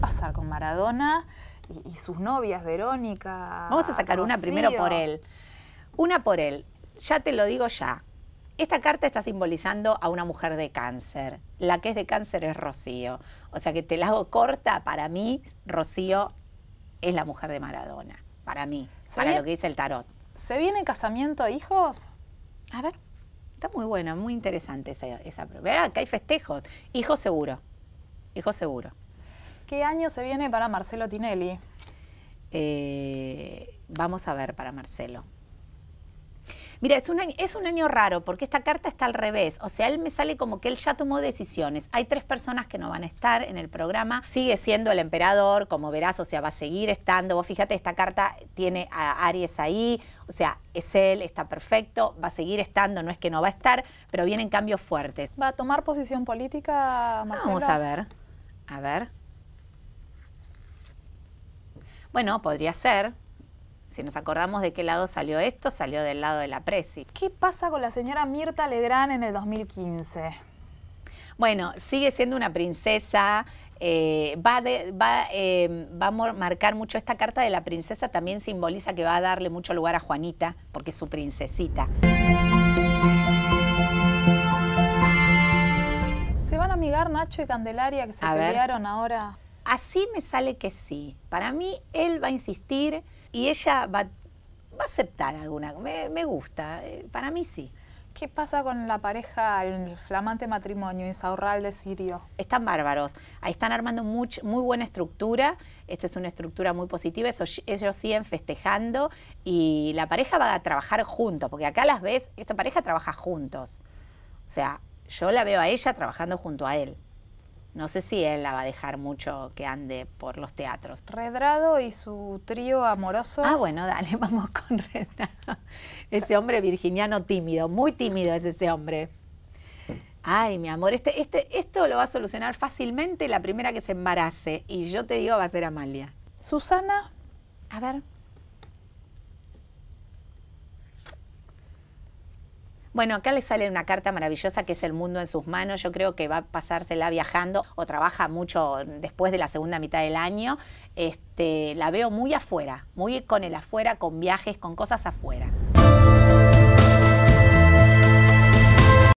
pasar con Maradona y, sus novias, Verónica. Vamos a sacar una primero por él. Una por él. Ya te lo digo ya. Esta carta está simbolizando a una mujer de cáncer. La que es de cáncer es Rocío. O sea que te la hago corta. Para mí, Rocío es la mujer de Maradona. Para mí. Para lo que dice el tarot. ¿Se viene casamiento hijos? A ver. Está muy buena, muy interesante esa, ¿verdad que hay festejos. Hijos seguro. Hijos seguro. ¿Qué año se viene para Marcelo Tinelli? Eh, vamos a ver para Marcelo. Mira, es un, es un año raro porque esta carta está al revés. O sea, él me sale como que él ya tomó decisiones. Hay tres personas que no van a estar en el programa. Sigue siendo el emperador, como verás, o sea, va a seguir estando. Vos fíjate, esta carta tiene a Aries ahí. O sea, es él, está perfecto, va a seguir estando. No es que no va a estar, pero vienen cambios fuertes. ¿Va a tomar posición política, Marcelo? Vamos a ver. A ver. Bueno, podría ser. Si nos acordamos de qué lado salió esto, salió del lado de la Presi. ¿Qué pasa con la señora Mirta Legrand en el 2015? Bueno, sigue siendo una princesa, eh, va, de, em, a marcar mucho esta carta de la princesa, también simboliza que va a darle mucho lugar a Juanita, porque es su princesita. ¿Se van a amigar Nacho y Candelaria que se pelearon ahora? Así me sale que sí. Para mí, él va a insistir y ella va, a aceptar alguna. Me, me gusta, eh, para mí sí. ¿Qué pasa con la pareja, el flamante matrimonio de Sirio? Están bárbaros. Ahí están armando muy buena estructura. Esta es una estructura muy positiva. ellos siguen festejando y la pareja va a trabajar juntos, porque acá las ves, esta pareja trabaja juntos. O sea, yo la veo a ella trabajando junto a él. No sé si él la va a dejar mucho que ande por los teatros. Redrado y su trío amoroso. Ah, bueno, dale, vamos con Redrado. Ese hombre virginiano tímido, muy tímido es ese hombre. Ay, mi amor, este, este, esto lo va a solucionar fácilmente la primera que se embarace. Y yo te digo, va a ser Amalia. Susana. A ver. Bueno, acá le sale una carta maravillosa que es El mundo en sus manos. Yo creo que va a pasársela viajando o trabaja mucho después de la segunda mitad del año. Este, la veo muy afuera, muy con el afuera, con viajes, con cosas afuera.